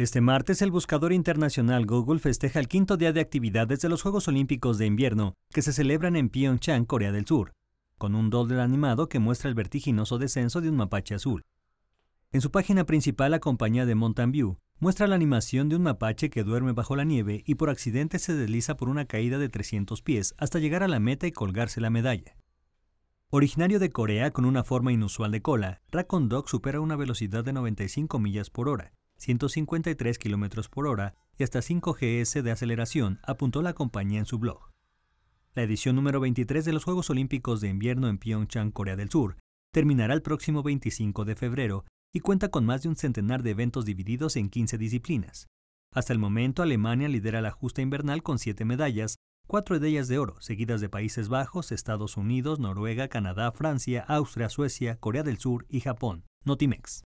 Este martes, el buscador internacional Google festeja el quinto día de actividades de los Juegos Olímpicos de Invierno que se celebran en Pyeongchang, Corea del Sur, con un doble animado que muestra el vertiginoso descenso de un mapache azul. En su página principal, la compañía de Mountain View muestra la animación de un mapache que duerme bajo la nieve y por accidente se desliza por una caída de 300 pies hasta llegar a la meta y colgarse la medalla. Originario de Corea con una forma inusual de cola, Raccoon Dog supera una velocidad de 95 millas por hora, 153 km por hora y hasta 5 GS de aceleración, apuntó la compañía en su blog. La edición número 23 de los Juegos Olímpicos de Invierno en Pyeongchang, Corea del Sur, terminará el próximo 25 de febrero y cuenta con más de un centenar de eventos divididos en 15 disciplinas. Hasta el momento, Alemania lidera la justa invernal con 7 medallas, cuatro de ellas de oro, seguidas de Países Bajos, Estados Unidos, Noruega, Canadá, Francia, Austria, Suecia, Corea del Sur y Japón. Notimex.